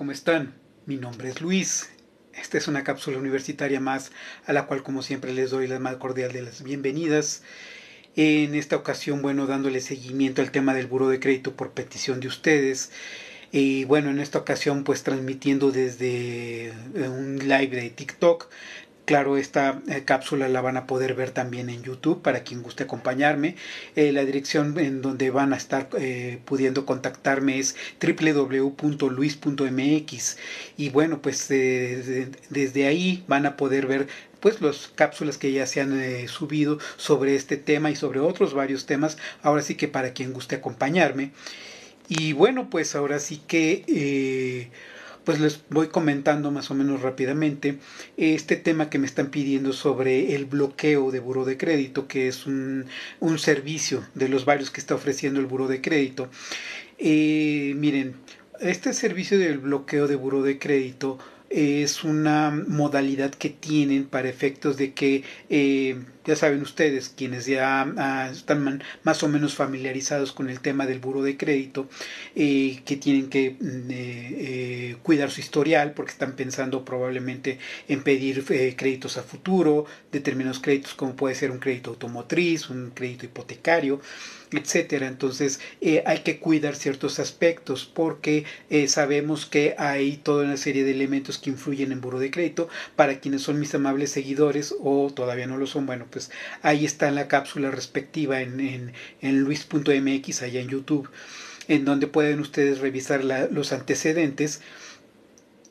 ¿Cómo están? Mi nombre es Luis. Esta es una cápsula universitaria más a la cual como siempre les doy la más cordial de las bienvenidas. En esta ocasión, bueno, dándole seguimiento al tema del buro de crédito por petición de ustedes. Y bueno, en esta ocasión pues transmitiendo desde eh, un live de TikTok, Claro, esta eh, cápsula la van a poder ver también en YouTube para quien guste acompañarme. Eh, la dirección en donde van a estar eh, pudiendo contactarme es www.luis.mx y bueno, pues desde ahí van a poder ver pues las cápsulas que ya se han subido sobre este tema y sobre otros varios temas. Ahora sí que para quien guste acompañarme. Y bueno, pues ahora sí que pues les voy comentando más o menos rápidamente este tema que me están pidiendo sobre el bloqueo de buro de crédito, que es un, servicio de los varios que está ofreciendo el buro de crédito. Eh, miren, este servicio del bloqueo de buro de crédito es una modalidad que tienen para efectos de que eh, ya saben ustedes, quienes ya ah, están más o menos familiarizados con el tema del buro de crédito, eh, que tienen que mm, eh, eh, cuidar su historial porque están pensando probablemente en pedir créditos a futuro, determinados créditos como puede ser un crédito automotriz, un crédito hipotecario etcétera. Entonces hay que cuidar ciertos aspectos porque sabemos que hay toda una serie de elementos que influyen en buro de crédito. Para quienes son mis amables seguidores o todavía no lo son, bueno, pues ahí está la cápsula respectiva en, luis.mx, allá en YouTube, en donde pueden ustedes revisar los antecedentes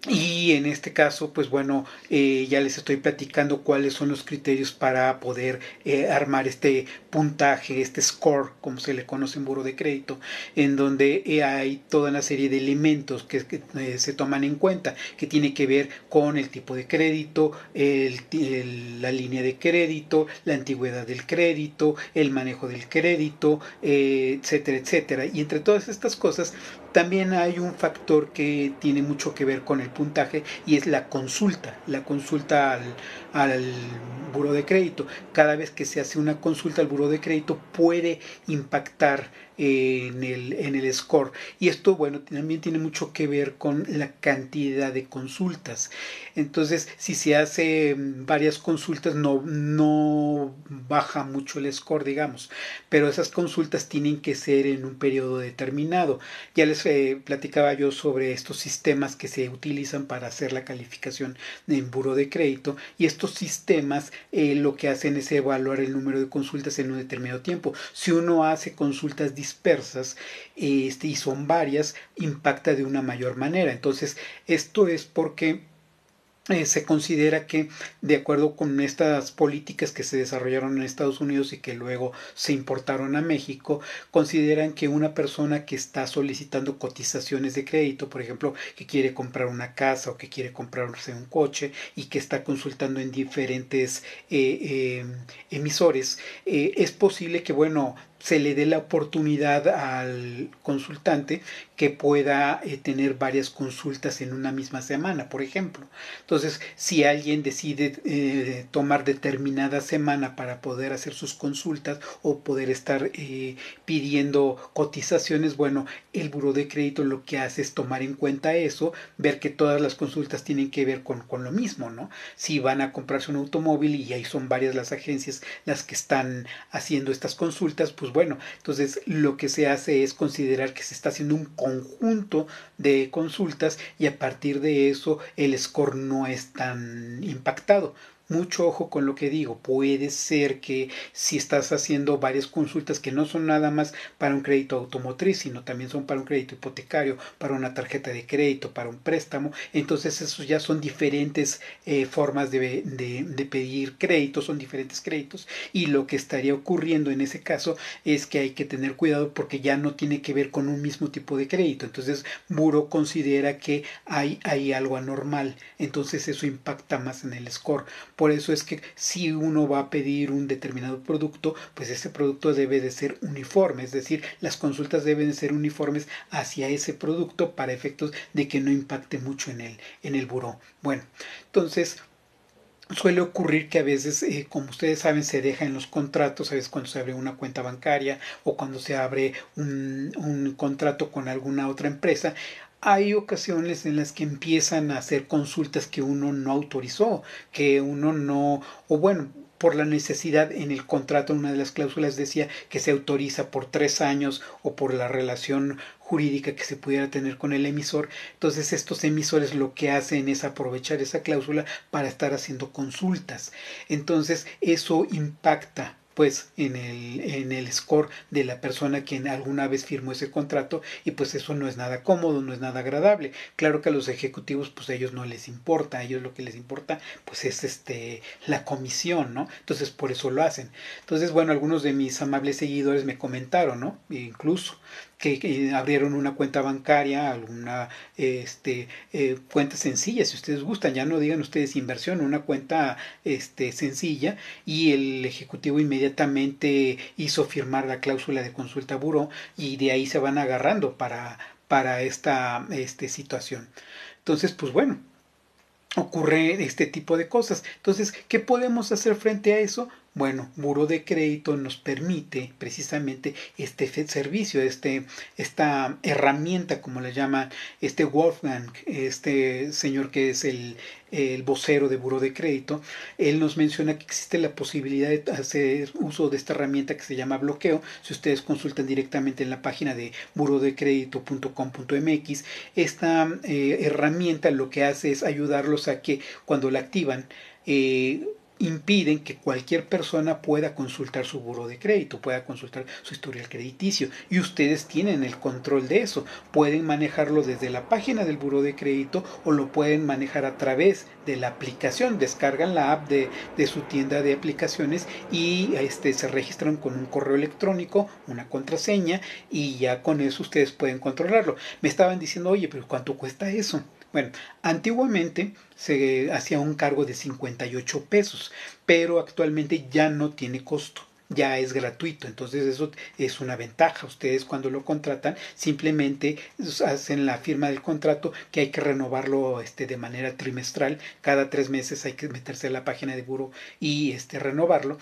y en este caso, pues bueno, eh, ya les estoy platicando cuáles son los criterios para poder eh, armar este puntaje, este score, como se le conoce en buro de crédito, en donde eh, hay toda una serie de elementos que, se toman en cuenta, que tiene que ver con el tipo de crédito, la línea de crédito, la antigüedad del crédito, el manejo del crédito, etcétera, etcétera. Y entre todas estas cosas, también hay un factor que tiene mucho que ver con el puntaje y es la consulta, la consulta al, buro de crédito. Cada vez que se hace una consulta al buro de crédito puede impactar en el, score. Y esto, bueno, también tiene mucho que ver con la cantidad de consultas. Entonces, si se hace mm, varias consultas, no, no baja mucho el score, digamos. Pero esas consultas tienen que ser en un periodo determinado. Ya les platicaba yo sobre estos sistemas que se utilizan para hacer la calificación en buro de crédito y estos sistemas eh, lo que hacen es evaluar el número de consultas en un determinado tiempo. Si uno hace consultas dispersas este, y son varias, impacta de una mayor manera. Entonces, esto es porque eh, se considera que de acuerdo con estas políticas que se desarrollaron en Estados Unidos y que luego se importaron a México, consideran que una persona que está solicitando cotizaciones de crédito, por ejemplo, que quiere comprar una casa o que quiere comprarse un coche y que está consultando en diferentes eh, eh, emisores, es posible que, bueno, se le dé la oportunidad al consultante que pueda eh, tener varias consultas en una misma semana, por ejemplo. Entonces, si alguien decide eh, tomar determinada semana para poder hacer sus consultas o poder estar eh, pidiendo cotizaciones, bueno, el buro de crédito lo que hace es tomar en cuenta eso, ver que todas las consultas tienen que ver con, con lo mismo, ¿no? Si van a comprarse un automóvil y ahí son varias las agencias las que están haciendo estas consultas, pues pues bueno, entonces lo que se hace es considerar que se está haciendo un conjunto de consultas y a partir de eso el score no es tan impactado mucho ojo con lo que digo. Puede ser que si estás haciendo varias consultas que no son nada más para un crédito automotriz, sino también son para un crédito hipotecario, para una tarjeta de crédito, para un préstamo, entonces esos ya son diferentes eh, formas de, pedir créditos, son diferentes créditos y lo que estaría ocurriendo en ese caso es que hay que tener cuidado porque ya no tiene que ver con un mismo tipo de crédito. Entonces, Muro considera que hay, hay algo anormal, entonces eso impacta más en el score. Por eso es que si uno va a pedir un determinado producto, pues ese producto debe de ser uniforme, es decir, las consultas deben ser uniformes hacia ese producto para efectos de que no impacte mucho en el, en el buró. Bueno, entonces suele ocurrir que a veces, eh, como ustedes saben, se deja en los contratos, a veces cuando se abre una cuenta bancaria o cuando se abre un, un contrato con alguna otra empresa, hay ocasiones en las que empiezan a hacer consultas que uno no autorizó, que uno no, o bueno, por la necesidad en el contrato, una de las cláusulas decía que se autoriza por tres años o por la relación jurídica que se pudiera tener con el emisor. Entonces estos emisores lo que hacen es aprovechar esa cláusula para estar haciendo consultas. Entonces eso impacta pues en el, score de la persona quien alguna vez firmó ese contrato y pues eso no es nada cómodo, no es nada agradable. Claro que a los ejecutivos pues a ellos no les importa, a ellos lo que les importa pues es este la comisión, ¿no? Entonces por eso lo hacen. Entonces bueno, algunos de mis amables seguidores me comentaron, ¿no? E incluso que, abrieron una cuenta bancaria, alguna este, eh, cuenta sencilla, si ustedes gustan, ya no digan ustedes inversión, una cuenta este, sencilla, y el Ejecutivo inmediatamente hizo firmar la cláusula de consulta buró y de ahí se van agarrando para, para esta este, situación. Entonces, pues bueno, ocurre este tipo de cosas. Entonces, ¿qué podemos hacer frente a eso? Bueno, Buro de Crédito nos permite precisamente este servicio, este, esta herramienta, como la llama este Wolfgang, este señor que es el, vocero de Buro de Crédito, él nos menciona que existe la posibilidad de hacer uso de esta herramienta que se llama bloqueo. Si ustedes consultan directamente en la página de burodecredito.com.mx, esta eh, herramienta lo que hace es ayudarlos a que cuando la activan, eh, impiden que cualquier persona pueda consultar su buro de crédito, pueda consultar su historial crediticio. Y ustedes tienen el control de eso. Pueden manejarlo desde la página del buro de crédito o lo pueden manejar a través de la aplicación. Descargan la app de, de su tienda de aplicaciones y este, se registran con un correo electrónico, una contraseña y ya con eso ustedes pueden controlarlo. Me estaban diciendo, oye, pero ¿cuánto cuesta eso? Bueno, antiguamente se hacía un cargo de 58 pesos, pero actualmente ya no tiene costo ya es gratuito. Entonces eso es una ventaja. Ustedes cuando lo contratan simplemente hacen la firma del contrato que hay que renovarlo este, de manera trimestral. Cada tres meses hay que meterse a la página de buro y este, renovarlo.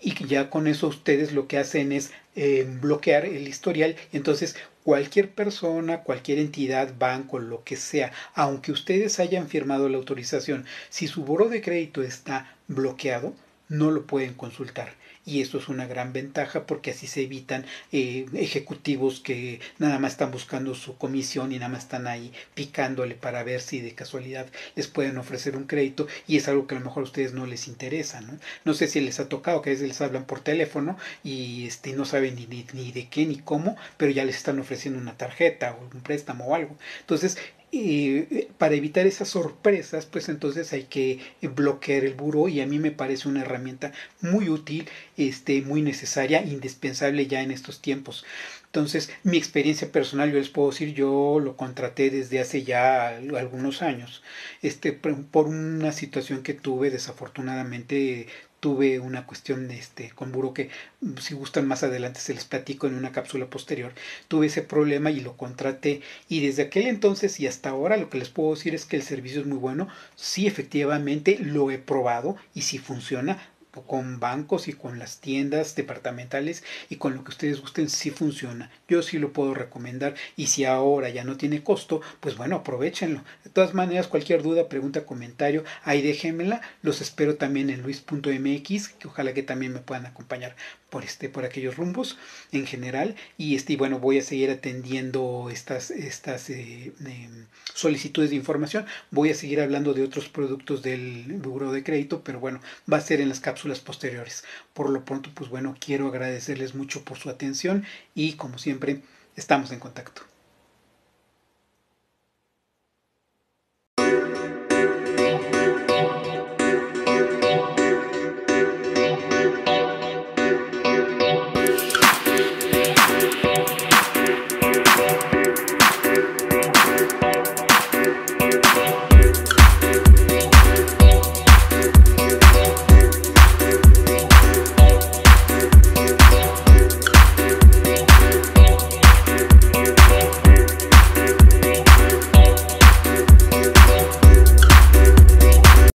Y ya con eso ustedes lo que hacen es eh, bloquear el historial. Entonces cualquier persona, cualquier entidad, banco, lo que sea, aunque ustedes hayan firmado la autorización, si su boro de crédito está bloqueado, no lo pueden consultar. Y eso es una gran ventaja porque así se evitan eh, ejecutivos que nada más están buscando su comisión y nada más están ahí picándole para ver si de casualidad les pueden ofrecer un crédito y es algo que a lo mejor a ustedes no les interesa. No, sé si les ha tocado que a veces les hablan por teléfono y este, no saben ni, ni, ni de qué ni cómo, pero ya les están ofreciendo una tarjeta o un préstamo o algo. Entonces y eh, para evitar esas sorpresas, pues entonces hay que eh, bloquear el buró y a mí me parece una herramienta muy útil, este, muy necesaria, indispensable ya en estos tiempos. Entonces, mi experiencia personal, yo les puedo decir, yo lo contraté desde hace ya algunos años, este, por una situación que tuve, desafortunadamente tuve una cuestión este, con Buro que mm, si gustan más adelante se les platico en una cápsula posterior. Tuve ese problema y lo contraté y desde aquel entonces y hasta ahora lo que les puedo decir es que el servicio es muy bueno. Sí, efectivamente lo he probado y si funciona, con bancos y con las tiendas departamentales y con lo que ustedes gusten si funciona. Yo sí lo puedo recomendar y si ahora ya no tiene costo, pues bueno, aprovechenlo. De todas maneras, cualquier duda, pregunta, comentario, ahí déjenmela. Los espero también en luis.mx, que ojalá que también me puedan acompañar por, este, por aquellos rumbos en general. Y, este, bueno, voy a seguir atendiendo estas, estas eh, eh, solicitudes de información. Voy a seguir hablando de otros productos del Buro de Crédito, pero bueno, va a ser en las cápsulas posteriores. Por lo pronto, pues bueno, quiero agradecerles mucho por su atención y como siempre, estamos en contacto.